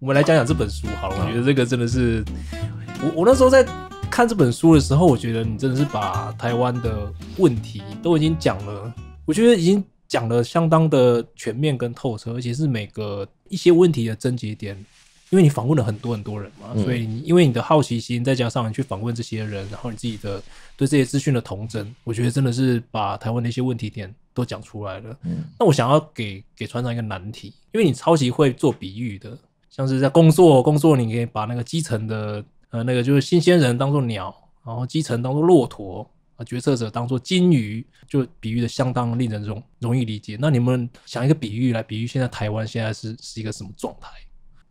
我们来讲讲这本书好了。我觉得这个真的是，我我那时候在看这本书的时候，我觉得你真的是把台湾的问题都已经讲了。我觉得已经讲的相当的全面跟透彻，而且是每个一些问题的症结点。因为你访问了很多很多人嘛，所以因为你的好奇心，再加上你去访问这些人，然后你自己的对这些资讯的童真，我觉得真的是把台湾的一些问题点都讲出来了。那我想要给给船长一个难题，因为你超级会做比喻的。像是在工作，工作，你可以把那个基层的呃，那个就是新鲜人当做鸟，然后基层当做骆驼，啊，决策者当做金鱼，就比喻的相当令人容容易理解。那你们想一个比喻来比喻现在台湾现在是是一个什么状态？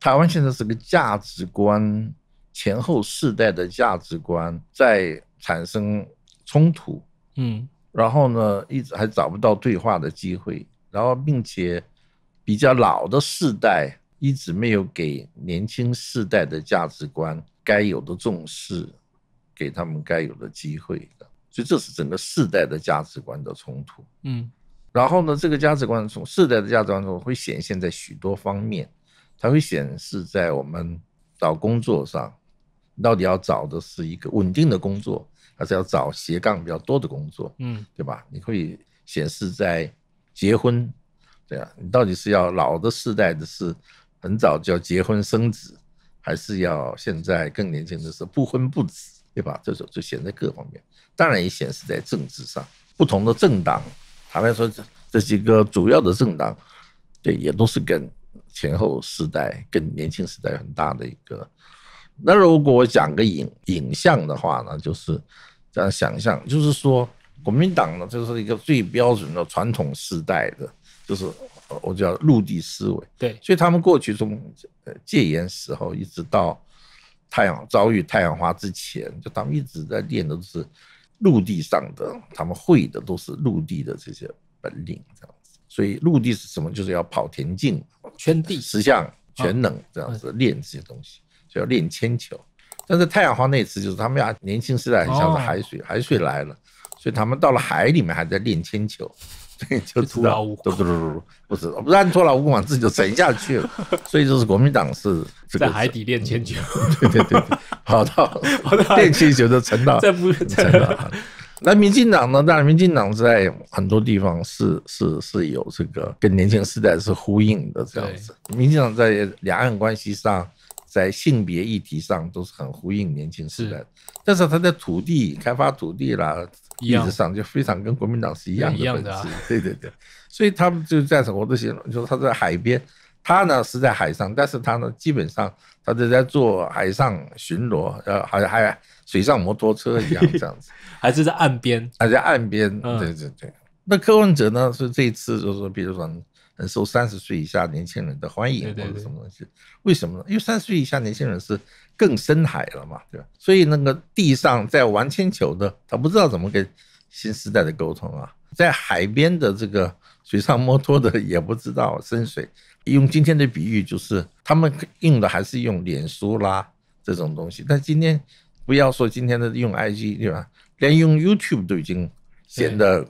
台湾现在是个价值观前后世代的价值观在产生冲突，嗯，然后呢，一直还找不到对话的机会，然后并且比较老的世代。一直没有给年轻世代的价值观该有的重视，给他们该有的机会的，所以这是整个世代的价值观的冲突。嗯，然后呢，这个价值观从世代的价值观中会显现在许多方面，它会显示在我们找工作上，到底要找的是一个稳定的工作，还是要找斜杠比较多的工作？嗯，对吧？你会显示在结婚，对啊，你到底是要老的世代的是。很早就要结婚生子，还是要现在更年轻的时候不婚不子，对吧？这种就显在各方面，当然也显示在政治上。不同的政党，坦白说，这这几个主要的政党，对，也都是跟前后时代、跟年轻时代很大的一个。那如果我讲个影影像的话呢，就是这样想象，就是说，国民党呢，就是一个最标准的传统时代的就是。我叫陆地思维。对，所以他们过去从呃戒严时候一直到太阳遭遇太阳花之前，就他们一直在练的都是陆地上的，他们会的都是陆地的这些本领这样子。所以陆地是什么？就是要跑田径、圈地、十项全能这样子练这些东西，就要练铅球。但是太阳花那次就是他们要年轻时代很像是海水，海水来了，所以他们到了海里面还在练铅球。就拖了，不嘟不不，不是，不然徒劳无功，管自己就沉下去了。所以就是国民党是这个在海底练铅球，对对对，跑到跑的，练气球都沉到 沉到。那民进党呢？那民进党在很多地方是是是有这个跟年轻时代是呼应的这样子。民进党在两岸关系上。在性别议题上都是很呼应年轻时代，但是他在土地开发土地啦，意志上就非常跟国民党是一样的，本质，对对对，所以他们就在什么都行，就是他在海边，他呢是在海上，但是他呢基本上他都在做海上巡逻，然后好像还水上摩托车一样这样子，还是在岸边，还在岸边，对对对，那柯文哲呢是这一次就是比如说。能受三十岁以下年轻人的欢迎或者什么东西？为什么呢？因为三十岁以下年轻人是更深海了嘛，对吧？所以那个地上在玩铅球的，他不知道怎么跟新时代的沟通啊。在海边的这个水上摩托的，也不知道深水。用今天的比喻就是，他们用的还是用脸书啦这种东西。但今天不要说今天的用 IG 对吧？连用 YouTube 都已经显得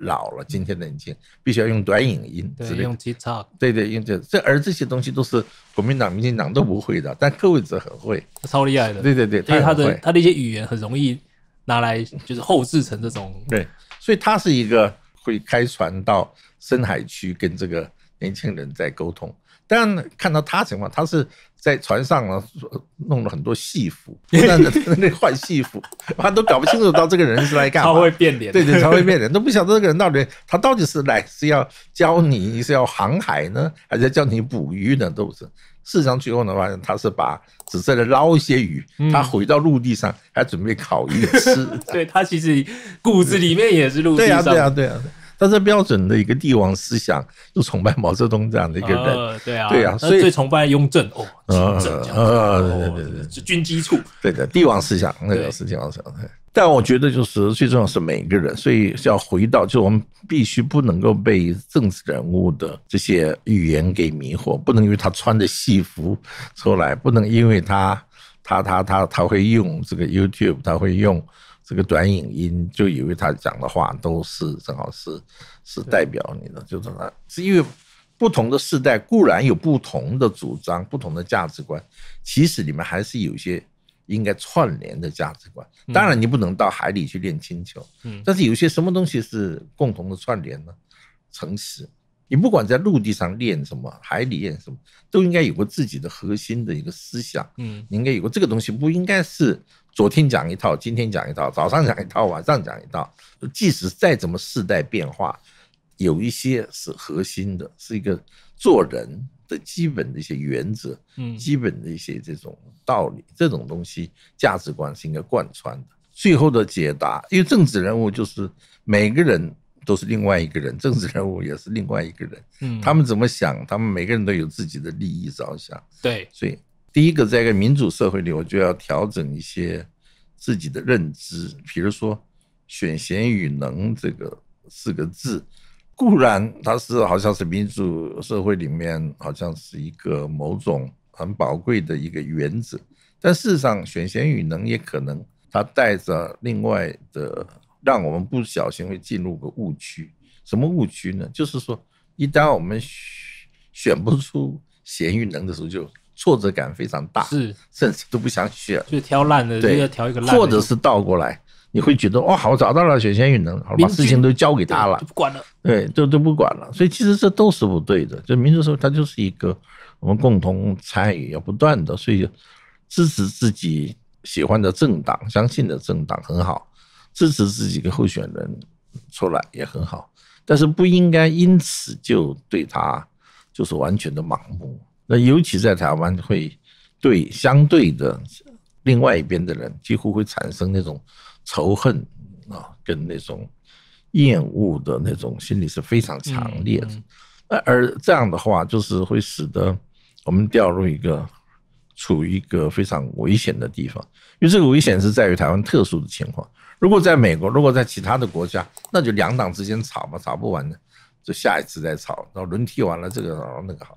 老了，今天的年轻必须要用短影音，对，用 TikTok，对对，用这，这而这些东西都是国民党、民进党都不会的，但柯文哲很会，超厉害的，对对对，因为他的他的一些语言很容易拿来就是后置成这种，对，所以他是一个会开船到深海区跟这个年轻人在沟通，但看到他情况，他是。在船上呢，弄了很多戏服，不断的在那换戏服，他都搞不清楚到这个人是来干嘛。他会变脸。对对，他会变脸，都不晓得这个人到底他到底是来是要教你是要航海呢，还是教你捕鱼呢？都是，事实上最后呢，发现他是把只是为捞一些鱼，他回到陆地上还准备烤鱼吃。对他其实骨子里面也是陆地上。对呀，对呀，对呀。他是标准的一个帝王思想，就崇拜毛泽东这样的一个人，对啊，对啊，所以最崇拜雍正，哦，雍正，呃，对对对，是军机处，对的，帝王思想，那是帝王思想。但我觉得就是最重要是每一个人，所以要回到，就是我们必须不能够被政治人物的这些语言给迷惑，不能因为他穿着戏服出来，不能因为他，他他他他会用这个 YouTube，他会用。这个短影音就以为他讲的话都是正好是是代表你的，就是因为不同的世代固然有不同的主张、不同的价值观，其实里面还是有些应该串联的价值观。当然，你不能到海里去练金球，嗯，但是有些什么东西是共同的串联呢？诚实。你不管在陆地上练什么，海里练什么，都应该有个自己的核心的一个思想。嗯，你应该有个这个东西，不应该是昨天讲一套，今天讲一套，早上讲一套，晚上讲一套。即使再怎么世代变化，有一些是核心的，是一个做人的基本的一些原则，嗯，基本的一些这种道理，这种东西价值观是应该贯穿的。最后的解答，因为政治人物就是每个人。都是另外一个人，政治人物也是另外一个人。嗯，他们怎么想？他们每个人都有自己的利益着想。对，所以第一个在一个民主社会里，我就要调整一些自己的认知。比如说“选贤与能”这个四个字，固然它是好像是民主社会里面好像是一个某种很宝贵的一个原则，但事实上“选贤与能”也可能它带着另外的。让我们不小心会进入个误区，什么误区呢？就是说，一旦我们选不出贤与能的时候，就挫折感非常大，是甚至都不想选，就挑烂的，对，挑一个。或者是倒过来，你会觉得哇，好找到了选贤与能，把事情都交给他了，就不管了，对，就都不管了。所以其实这都是不对的。就民主社会，它就是一个我们共同参与，要不断的，所以支持自己喜欢的政党，相信的政党很好。支持自己的候选人出来也很好，但是不应该因此就对他就是完全的盲目。那尤其在台湾，会对相对的另外一边的人，几乎会产生那种仇恨啊，跟那种厌恶的那种心理是非常强烈的。那而这样的话，就是会使得我们掉入一个。处于一个非常危险的地方，因为这个危险是在于台湾特殊的情况。如果在美国，如果在其他的国家，那就两党之间吵嘛，吵不完的，就下一次再吵，然后轮替完了这个好那个好。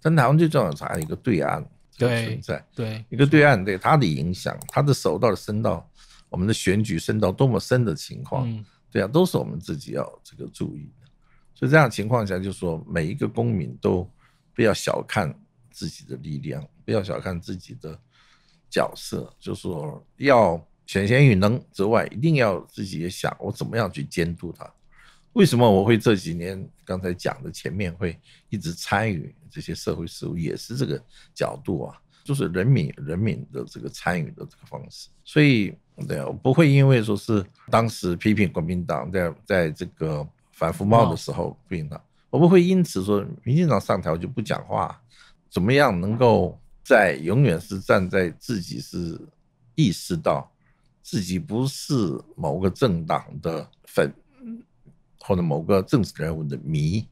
但台湾最重要，它有一个对岸存在，对一个对岸对它的影响，它的手到底伸到我们的选举，伸到多么深的情况，对啊，都是我们自己要这个注意的。所以这样情况下，就是说每一个公民都不要小看。自己的力量，不要小看自己的角色，就说要选贤与能之外，一定要自己也想我怎么样去监督他。为什么我会这几年刚才讲的前面会一直参与这些社会事务，也是这个角度啊，就是人民人民的这个参与的这个方式。所以对，我不会因为说是当时批评国民党在在这个反覆冒的时候，国民党，我不会因此说民进党上台我就不讲话。怎么样能够在永远是站在自己是意识到自己不是某个政党的粉或者某个政治人物的迷，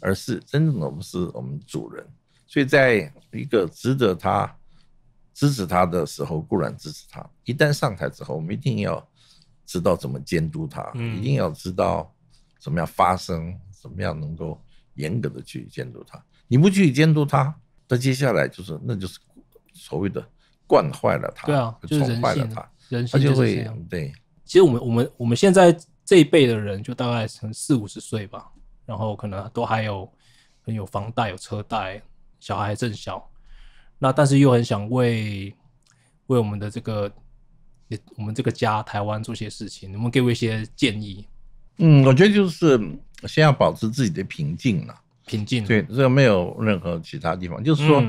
而是真正的我们是我们主人。所以在一个值得他支持他的时候，固然支持他；一旦上台之后，我们一定要知道怎么监督他，一定要知道怎么样发声，怎么样能够严格的去监督他。你不去监督他。那接下来就是，那就是所谓的惯坏了他，对啊，宠坏了他，人他就会对。其实我们我们我们现在这一辈的人，就大概成四五十岁吧，然后可能都还有很有房贷、有车贷，小孩还正小，那但是又很想为为我们的这个我们这个家、台湾做些事情，能不能给我一些建议？嗯，我觉得就是先要保持自己的平静了。平静，对，这个没有任何其他地方。就是说，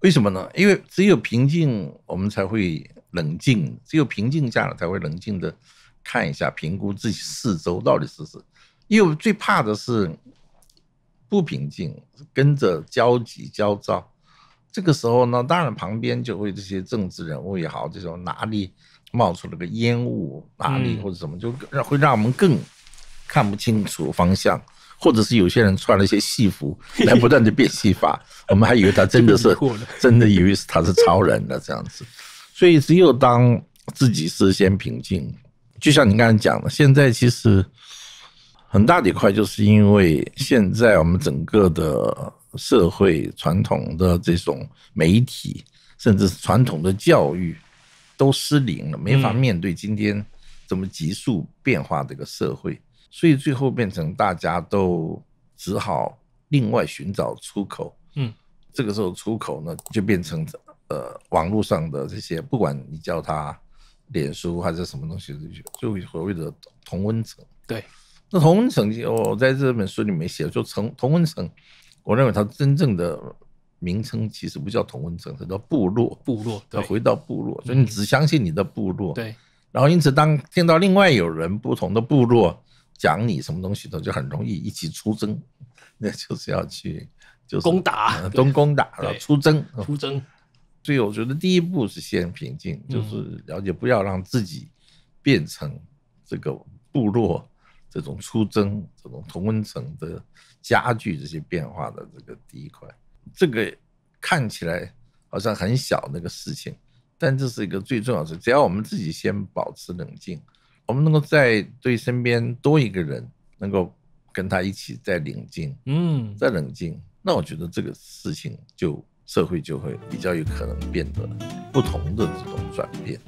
为什么呢？因为只有平静，我们才会冷静；只有平静下来，才会冷静的看一下，评估自己四周到底是什么。我最怕的是不平静，跟着焦急、焦躁。这个时候呢，当然旁边就会这些政治人物也好，这种哪里冒出了个烟雾，哪里或者什么，就让会让我们更看不清楚方向。或者是有些人穿了一些戏服 来不断的变戏法，我们还以为他真的是 真的以为他是超人的这样子，所以只有当自己事先平静，就像你刚才讲的，现在其实很大的一块就是因为现在我们整个的社会传统的这种媒体，甚至传统的教育都失灵了，没法面对今天这么急速变化这个社会。所以最后变成大家都只好另外寻找出口。嗯，这个时候出口呢就变成呃网络上的这些，不管你叫它脸书还是什么东西，就就所谓的同温层。对，那同温层，我在这本书里面写，就同同温层，我认为它真正的名称其实不叫同温层，它叫部落。部落，对回到部落，所以你只相信你的部落。对，然后因此当听到另外有人不同的部落。讲你什么东西的，就很容易一起出征，那就是要去，就是攻打，东攻打，出征，出征。所以我觉得第一步是先平静，就是了解，不要让自己变成这个部落这种出征、这种同温层的加剧这些变化的这个第一块。这个看起来好像很小那个事情，但这是一个最重要的事。只要我们自己先保持冷静。我们能够在对身边多一个人，能够跟他一起再冷静，嗯，再冷静，那我觉得这个事情就社会就会比较有可能变得不同的这种转变。